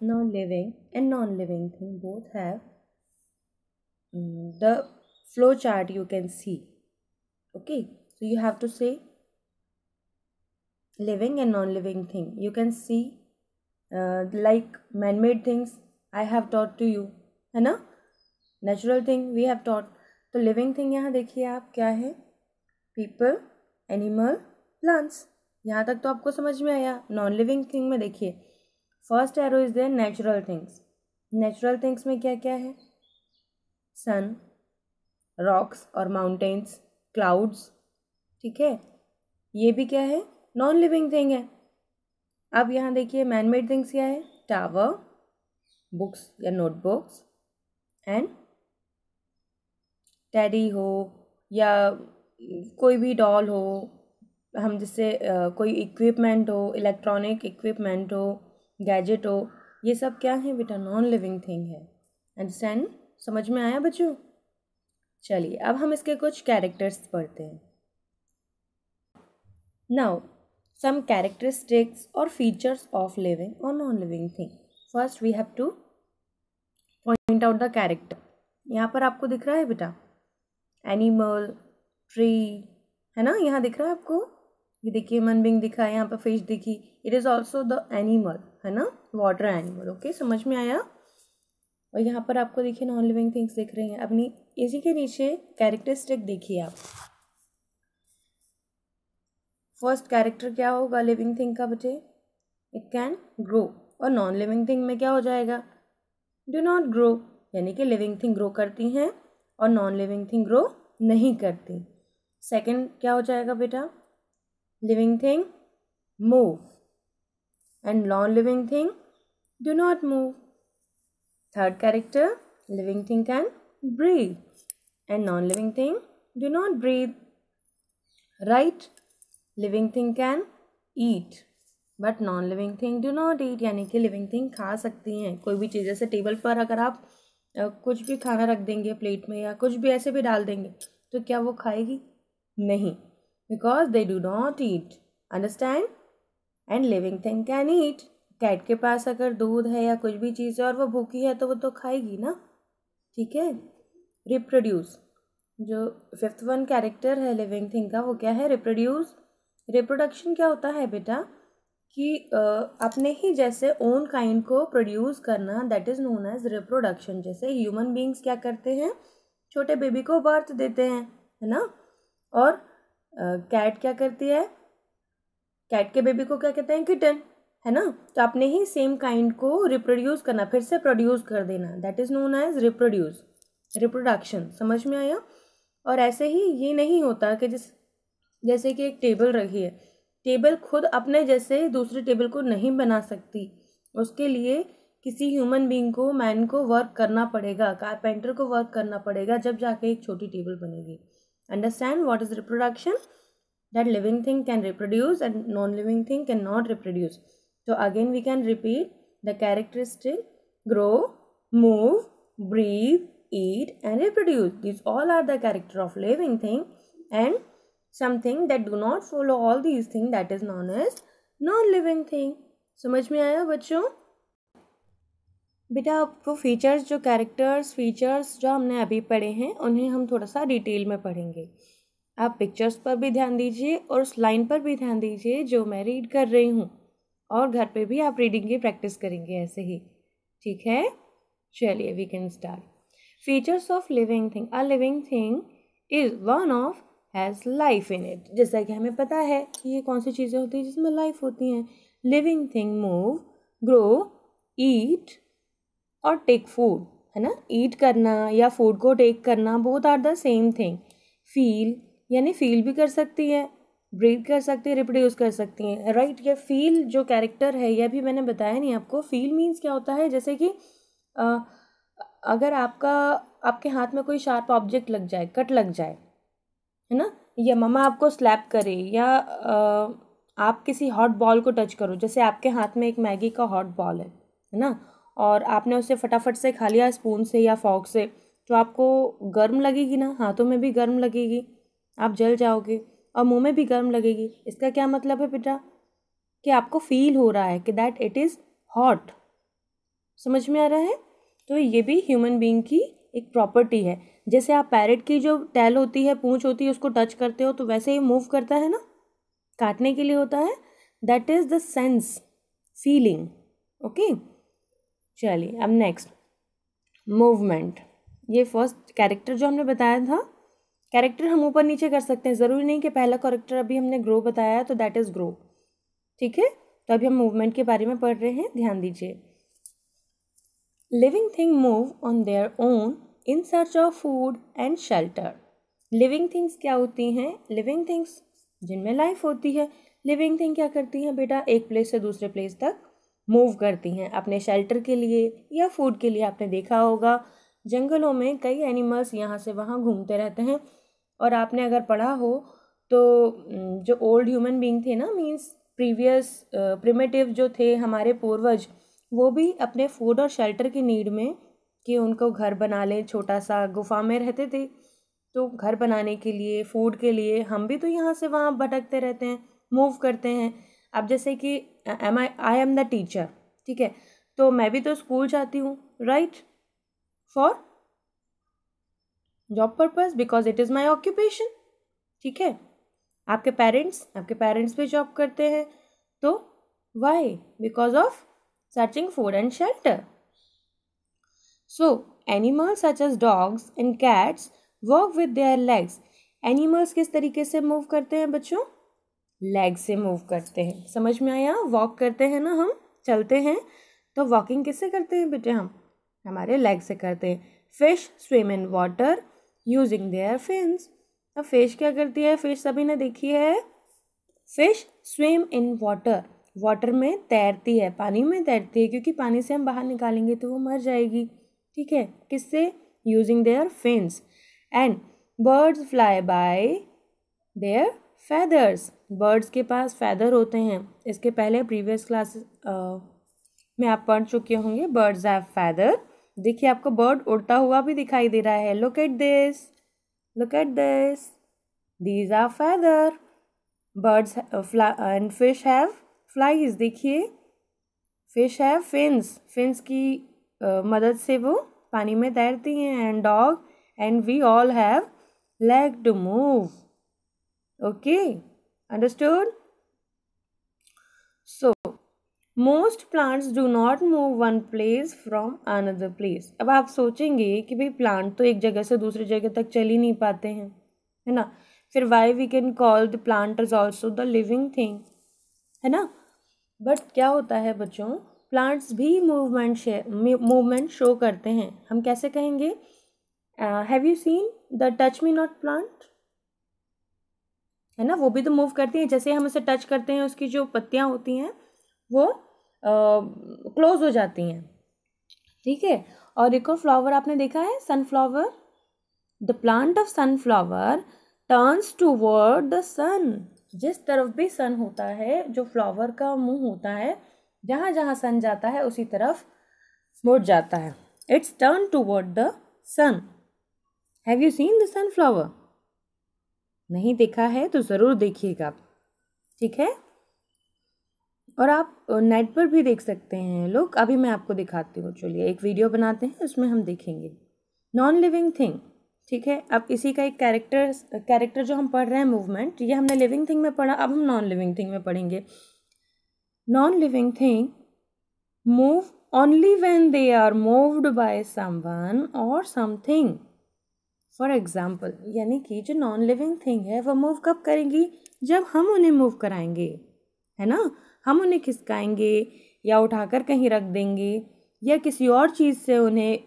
Now, living and non living thing both have the flow chart you can see. Okay, so you have to say living and non living thing. You can see uh, like man made things I have taught to you, hai na natural thing we have taught तो living thing yahan dekhiye aap kya hai people animal plants यहाँ तक तो आपको समझ में आया non living thing में देखिए first arrow is there natural things natural things में क्या क्या है सन रॉक्स और माउंटेन्स क्लाउड्स ठीक है ये भी क्या है नॉन लिविंग थिंग है अब यहाँ देखिए मैन मेड थिंग्स क्या है टावर बुक्स या नोटबुक्स एंड टैडी हो या कोई भी डॉल हो हम जिससे कोई इक्विपमेंट हो इलेक्ट्रॉनिक इक्विपमेंट हो गैजेट हो ये सब क्या है बेटा नॉन लिविंग थिंग है अंडरस्टैंड समझ में आया बच्चों चलिए अब हम इसके कुछ कैरेक्टर्स पढ़ते हैं नाउ सम कैरेक्टरिस्टिक्स और फीचर्स ऑफ लिविंग और non living thing first we have to point out the character यहाँ पर आपको दिख रहा है बेटा एनिमल ट्री है ना यहाँ दिख रहा है आपको ये देखिए ह्यूमन बींग दिखा है यहाँ पर फिश दिखी it is also the animal है ना वाटर एनिमल ओके समझ में आया और यहाँ पर आपको देखिए नॉन लिविंग थिंग्स दिख रही हैं अपनी इसी के नीचे कैरेक्टरिस्टिक देखिए आप फर्स्ट कैरेक्टर क्या होगा लिविंग थिंग का बच्चे इट कैन ग्रो और नॉन लिविंग थिंग में क्या हो जाएगा डू नॉट ग्रो यानी कि लिविंग थिंग ग्रो करती हैं और नॉन लिविंग थिंग ग्रो नहीं करती सेकंड क्या हो जाएगा बेटा living thing move and non-living thing do not move. Third character, living thing can breathe and non-living thing do not breathe. Right? Living thing can eat but non living thing do not eat यानी कि living thing खा सकती हैं कोई भी चीज़ जैसे table पर अगर आप कुछ भी खाना रख देंगे प्लेट में या कुछ भी ऐसे भी डाल देंगे तो क्या वो खाएगी नहीं because they do not eat understand and living thing can eat cat के पास अगर दूध है या कुछ भी चीज़ है और वो भूखी है तो वो तो खाएगी ना ठीक है रिप्रोड्यूस जो फिफ्थ वन कैरेक्टर है लिविंग थिंग का वो क्या है रिप्रोड्यूस रिप्रोडक्शन क्या होता है बेटा कि अपने ही जैसे ओन काइंड को प्रोड्यूस करना that is known as reproduction जैसे ह्यूमन बींग्स क्या करते हैं छोटे बेबी को बर्थ देते हैं है ना और कैट uh, क्या करती है कैट के बेबी को क्या कहते हैं किटन है ना तो आपने ही सेम काइंड को रिप्रोड्यूस करना फिर से प्रोड्यूस कर देना that is known as reproduce reproduction समझ में आया और ऐसे ही ये नहीं होता कि जिस जैसे कि एक टेबल रखी है टेबल खुद अपने जैसे दूसरे टेबल को नहीं बना सकती उसके लिए किसी ह्यूमन बींग को मैन को वर्क करना पड़ेगा कारपेंटर को वर्क करना पड़ेगा जब जाके एक छोटी टेबल बनेगी understand what is reproduction that living thing can reproduce and non-living thing cannot reproduce. So again we can repeat the characteristic grow, move, breathe, eat and reproduce. These all are the character of living thing and something that do not follow all these things that is known as non-living thing. So much आया बच्चों बेटा आप वो features जो characters features जो हमने अभी पढ़े हैं उन्हें हम थोड़ा सा डिटेल में पढ़ेंगे आप पिक्चर्स पर भी ध्यान दीजिए और उस लाइन पर भी ध्यान दीजिए जो मैं रीड कर रही हूँ और घर पे भी आप रीडिंग की प्रैक्टिस करेंगे ऐसे ही ठीक है चलिए we can start features of living thing a living thing is one of has life in it जैसा कि हमें पता है कि ये कौन सी चीज़ें होती हैं जिसमें लाइफ होती हैं living thing move grow eat और टेक फूड है ना ईट करना या फूड को टेक करना both are the same thing feel यानी फील भी कर सकती है ब्रीथ कर सकती है रिप्रोड्यूस कर सकती हैं राइट right? फील जो कैरेक्टर है यह भी मैंने बताया नहीं आपको फील मीन्स क्या होता है जैसे कि आ, अगर आपका आपके हाथ में कोई शार्प ऑब्जेक्ट लग जाए कट लग जाए है ना या ममा आपको स्लैप करे या आ, आप किसी हॉट बॉल को टच करो जैसे आपके हाथ में एक मैगी का हॉट बॉल है है ना और आपने उसे फटाफट से खा लिया स्पून से या फॉक से तो आपको गर्म लगेगी ना हाथों में भी गर्म लगेगी आप जल जाओगे और मुंह में भी गर्म लगेगी इसका क्या मतलब है बेटा कि आपको फील हो रहा है कि दैट इट इज़ हॉट समझ में आ रहा है तो ये भी ह्यूमन बींग की एक प्रॉपर्टी है जैसे आप पैरट की जो टैल होती है पूँछ होती है उसको टच करते हो तो वैसे ही मूव करता है ना काटने के लिए होता है that is the sense feeling okay चलिए अब नेक्स्ट मूवमेंट ये फर्स्ट कैरेक्टर जो हमने बताया था कैरेक्टर हम ऊपर नीचे कर सकते हैं ज़रूरी नहीं कि पहला कैरेक्टर अभी हमने ग्रो बताया तो दैट इज़ ग्रो ठीक है तो अभी हम मूवमेंट के बारे में पढ़ रहे हैं ध्यान दीजिए living thing move on their own in search of food and shelter living things क्या होती हैं लिविंग थिंग्स जिनमें लाइफ होती है लिविंग थिंग क्या करती हैं बेटा एक प्लेस से दूसरे प्लेस तक मूव करती हैं अपने शेल्टर के लिए या फूड के लिए आपने देखा होगा जंगलों में कई एनिमल्स यहाँ से वहाँ घूमते रहते हैं और आपने अगर पढ़ा हो तो जो ओल्ड ह्यूमन बींग थे ना मीन्स प्रीवियस प्रिमेटिव जो थे हमारे पूर्वज वो भी अपने फूड और शेल्टर की नीड में कि उनको घर बना लें छोटा सा गुफा में रहते थे तो घर बनाने के लिए फूड के लिए हम भी तो यहाँ से वहाँ भटकते रहते हैं मूव करते हैं अब जैसे कि am I I am the teacher ठीक है तो मैं भी तो स्कूल जाती हूँ right for job purpose because it is my occupation ठीक है आपके पेरेंट्स आपके पेरेंट्स भी जॉब करते हैं तो why because of searching food and shelter so animals such as dogs and cats work with their legs animals किस तरीके से मूव करते हैं बच्चों लेग से मूव करते हैं समझ में आया वॉक करते हैं ना हम चलते हैं तो वॉकिंग किससे करते हैं बेटे हम हमारे लेग से करते हैं fish swim in water using their fins अब फिश क्या करती है फिश सभी ने देखी है fish swim in water water में तैरती है पानी में तैरती है क्योंकि पानी से हम बाहर निकालेंगे तो वो मर जाएगी ठीक है किससे using their fins and birds fly by their feathers birds के पास फैदर होते हैं इसके पहले प्रीवियस क्लासेस में आप पढ़ चुके होंगे बर्ड्स हैव फैदर देखिए आपको बर्ड उड़ता हुआ भी दिखाई दे रहा है look at this look at this these are feather birds and fish have flies देखिए फिश हैव फिंस फिंस की uh, मदद से वो पानी में तैरती हैं and dog and we all have leg to move okay understood so most plants do not move one place from another place अब आप सोचेंगे कि भाई प्लांट तो एक जगह से दूसरी जगह तक चल ही नहीं पाते हैं है ना फिर why we can call the plant is also the living thing है ना बट क्या होता है बच्चों प्लांट्स भी मूवमेंट मूवमेंट शो करते हैं हम कैसे कहेंगे have you seen the touch me not plant है ना वो भी तो मूव करती हैं जैसे हम उसे टच करते हैं उसकी जो पत्तियाँ होती हैं वो क्लोज हो जाती हैं ठीक है और एक और फ्लावर आपने देखा है sunflower the plant of sunflower turns to the sun जिस तरफ भी सन होता है जो फ्लावर का मुंह होता है जहाँ जहाँ सन जाता है उसी तरफ मुड़ जाता है it's turn to the sun have you seen the sunflower नहीं देखा है तो ज़रूर देखिएगा ठीक है और आप नेट पर भी देख सकते हैं लोग अभी मैं आपको दिखाती हूँ चलिए एक वीडियो बनाते हैं उसमें हम देखेंगे नॉन लिविंग थिंग ठीक है अब इसी का एक कैरेक्टर कैरेक्टर जो हम पढ़ रहे हैं मूवमेंट ये हमने लिविंग थिंग में पढ़ा अब हम नॉन लिविंग थिंग में पढ़ेंगे non living thing move only when they are moved by और सम थिंग फॉर एग्ज़ाम्पल यानी कि जो नॉन लिविंग थिंग है वह मूव कब करेंगी जब हम उन्हें मूव कराएंगे है ना हम उन्हें खिसकाएंगे या उठाकर कहीं रख देंगे या किसी और चीज़ से उन्हें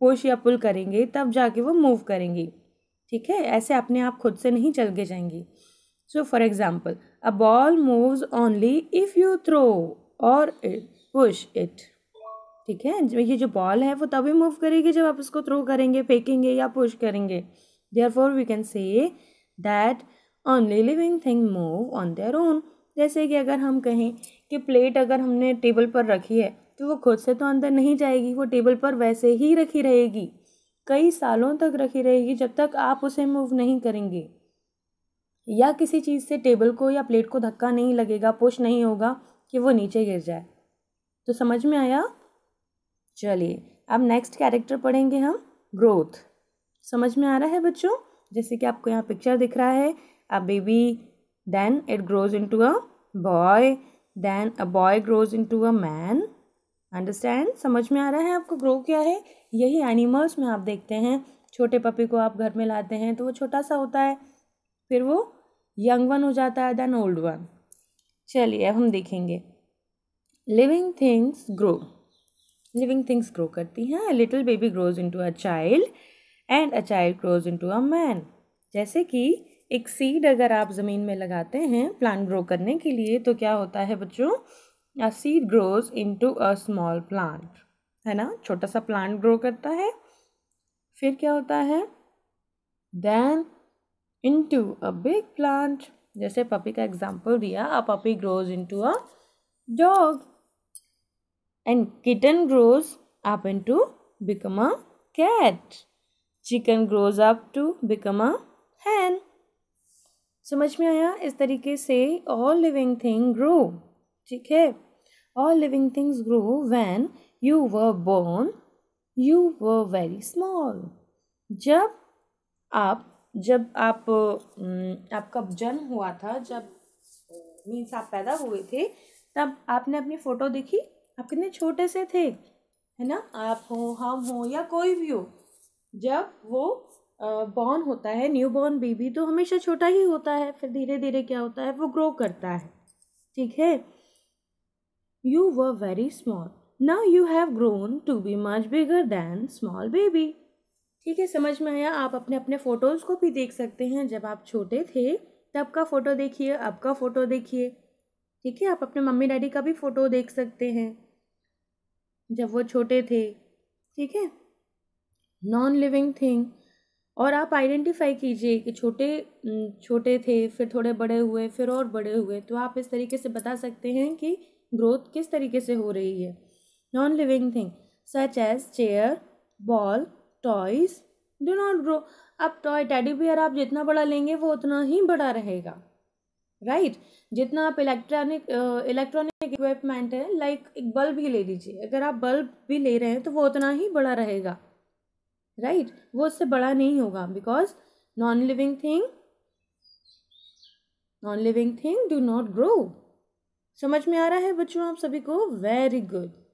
पुश या पुल करेंगे तब जाके वो मूव करेंगी ठीक है ऐसे अपने आप खुद से नहीं चल के जाएंगी so for example a ball moves only if you throw और पुश इट ठीक है ये जो बॉल है वो तभी मूव करेगी जब आप इसको थ्रो करेंगे फेंकेंगे या पुश करेंगे therefore we can say that only living thing move on their own जैसे कि अगर हम कहें कि प्लेट अगर हमने टेबल पर रखी है तो वो खुद से तो अंदर नहीं जाएगी वो टेबल पर वैसे ही रखी रहेगी कई सालों तक रखी रहेगी जब तक आप उसे मूव नहीं करेंगे या किसी चीज़ से टेबल को या प्लेट को धक्का नहीं लगेगा पुश नहीं होगा कि वो नीचे गिर जाए तो समझ में आया चलिए अब नेक्स्ट कैरेक्टर पढ़ेंगे हम ग्रोथ समझ में आ रहा है बच्चों जैसे कि आपको यहाँ पिक्चर दिख रहा है अब baby then it grows into a boy then a boy grows into a man understand समझ में आ रहा है आपको grow क्या है यही animals में आप देखते हैं छोटे पपी को आप घर में लाते हैं तो वो छोटा सा होता है फिर वो यंग वन हो जाता है देन ओल्ड वन चलिए अब हम देखेंगे living things grow living things grow करती हैं little baby grows into a child and a child grows into a man जैसे कि एक सीड अगर आप ज़मीन में लगाते हैं प्लांट ग्रो करने के लिए तो क्या होता है बच्चों a seed grows into a small plant है ना छोटा सा प्लांट ग्रो करता है फिर क्या होता है then into a big plant जैसे पपी का एग्जांपल दिया a puppy grows into a dog and kitten grows up into become a cat chicken grows up to become a hand समझ में आया इस तरीके से ऑल लिविंग थिंग ग्रो ठीक है all living things grow when you were born you were very small जब आप जब आप आपका जन्म हुआ था जब मीन्स आप पैदा हुए थे तब आपने अपनी फ़ोटो देखी आप कितने छोटे से थे है ना आप हो हम हो या कोई भी हो जब वो बॉर्न होता है न्यू बॉर्न बेबी तो हमेशा छोटा ही होता है फिर धीरे धीरे क्या होता है वो ग्रो करता है ठीक है you were very small now you have grown to be much bigger than small baby ठीक है समझ में आया आप अपने अपने फ़ोटोज़ को भी देख सकते हैं जब आप छोटे थे तब का फ़ोटो देखिए अब का फ़ोटो देखिए ठीक है आप अपने मम्मी डैडी का भी फ़ोटो देख सकते हैं जब वो छोटे थे ठीक है नॉन लिविंग थिंग और आप आइडेंटिफाई कीजिए कि छोटे छोटे थे फिर थोड़े बड़े हुए फिर और बड़े हुए तो आप इस तरीके से बता सकते हैं कि ग्रोथ किस तरीके से हो रही है non living thing such as chair ball toys do not grow अब टॉय टैडी बियर आप जितना बड़ा लेंगे वो उतना ही बड़ा रहेगा राइट right? जितना आप इलेक्ट्रॉनिक इलेक्ट्रॉनिक इक्विपमेंट है लाइक एक बल्ब ही ले लीजिए अगर आप बल्ब भी ले रहे हैं तो वो उतना ही बड़ा रहेगा राइट right? वो उससे बड़ा नहीं होगा because non living thing non living thing do not grow समझ में आ रहा है बच्चों आप सभी को वेरी गुड